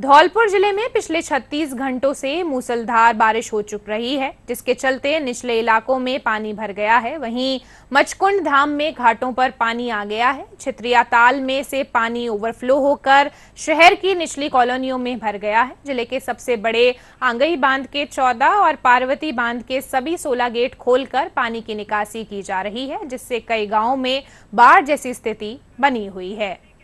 धौलपुर जिले में पिछले 36 घंटों से मूसलधार बारिश हो चुक रही है जिसके चलते निचले इलाकों में पानी भर गया है वहीं मचकुंड धाम में घाटों पर पानी आ गया है छित्रिया ताल में से पानी ओवरफ्लो होकर शहर की निचली कॉलोनियों में भर गया है जिले के सबसे बड़े आंगई बांध के 14 और पार्वती बांध के सभी सोलह गेट खोलकर पानी की निकासी की जा रही है जिससे कई गाँव में बाढ़ जैसी स्थिति बनी हुई है